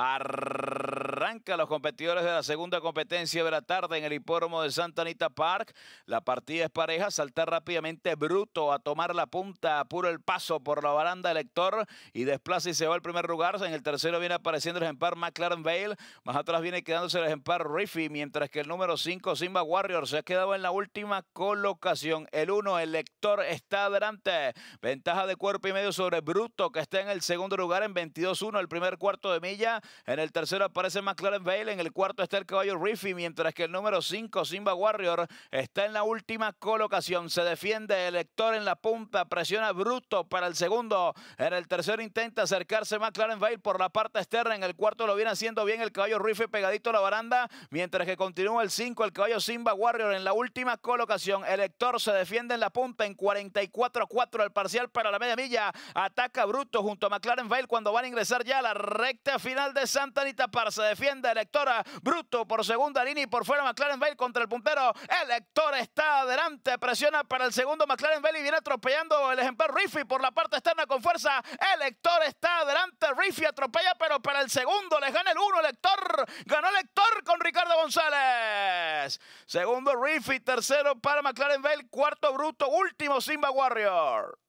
Arr Arranca los competidores de la segunda competencia de la tarde en el hipódromo de Santa Anita Park. La partida es pareja, saltar rápidamente Bruto a tomar la punta, apuro el paso por la baranda del Lector y desplaza y se va al primer lugar. En el tercero viene apareciendo el ejemplar McLaren Vale, más atrás viene quedándose el ejemplar Riffy, mientras que el número 5 Simba Warrior se ha quedado en la última colocación. El 1, el Lector está adelante. Ventaja de cuerpo y medio sobre Bruto que está en el segundo lugar en 22-1 el primer cuarto de milla. En el tercero aparece McLaren Vale En el cuarto está el caballo Riffy, mientras que el número 5, Simba Warrior, está en la última colocación. Se defiende el Lector en la punta, presiona Bruto para el segundo. En el tercero intenta acercarse McLaren Vale por la parte externa. En el cuarto lo viene haciendo bien el caballo Riffy pegadito a la baranda, mientras que continúa el 5, el caballo Simba Warrior en la última colocación. El Lector se defiende en la punta en 44-4 el parcial para la media milla. Ataca Bruto junto a McLaren Vale. cuando van a ingresar ya a la recta final de Santa Anita se defiende electora Bruto por segunda línea y por fuera McLaren Bale contra el puntero. elector está adelante, presiona para el segundo McLaren Bell y viene atropellando el ejemplar Riffy por la parte externa con fuerza. elector está adelante, Riffy atropella, pero para el segundo le gana el uno. elector ganó elector con Ricardo González. Segundo Riffy, tercero para McLaren Bale, cuarto Bruto, último Simba Warrior.